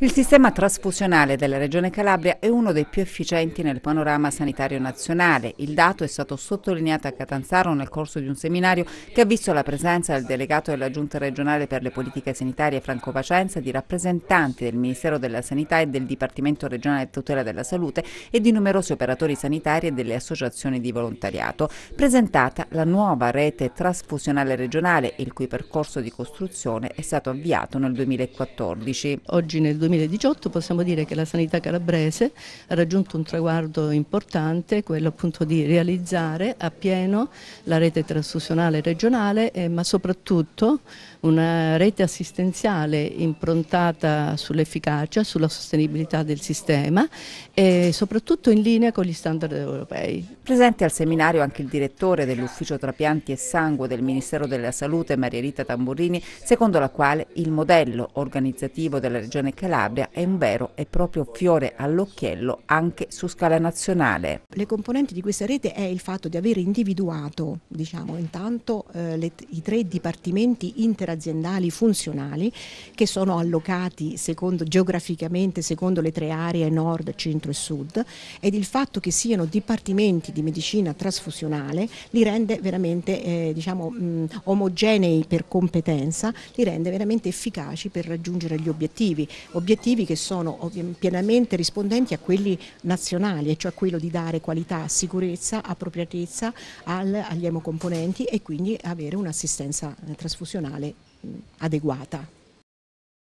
Il sistema trasfusionale della Regione Calabria è uno dei più efficienti nel panorama sanitario nazionale. Il dato è stato sottolineato a Catanzaro nel corso di un seminario che ha visto la presenza del delegato della Giunta regionale per le politiche sanitarie Franco Pacenza, di rappresentanti del Ministero della Sanità e del Dipartimento regionale tutela della salute e di numerosi operatori sanitari e delle associazioni di volontariato. Presentata la nuova rete trasfusionale regionale, il cui percorso di costruzione è stato avviato nel 2014. Oggi nel 2014 2018 possiamo dire che la sanità calabrese ha raggiunto un traguardo importante, quello appunto di realizzare appieno la rete trasfusionale regionale, eh, ma soprattutto una rete assistenziale improntata sull'efficacia, sulla sostenibilità del sistema e soprattutto in linea con gli standard europei. Presente al seminario anche il direttore dell'ufficio trapianti e sangue del Ministero della Salute, Maria Rita Tamburini, secondo la quale il modello organizzativo della Regione Calabria Calabria è un vero e proprio fiore all'occhiello anche su scala nazionale. Le componenti di questa rete è il fatto di aver individuato, diciamo, intanto eh, le, i tre dipartimenti interaziendali funzionali che sono allocati secondo, geograficamente secondo le tre aree nord, centro e sud ed il fatto che siano dipartimenti di medicina trasfusionale li rende veramente eh, diciamo, mh, mm, omogenei per competenza, li rende veramente efficaci per raggiungere gli obiettivi, obiettivi obiettivi che sono pienamente rispondenti a quelli nazionali, e cioè quello di dare qualità, sicurezza, appropriatezza al, agli emocomponenti e quindi avere un'assistenza eh, trasfusionale adeguata.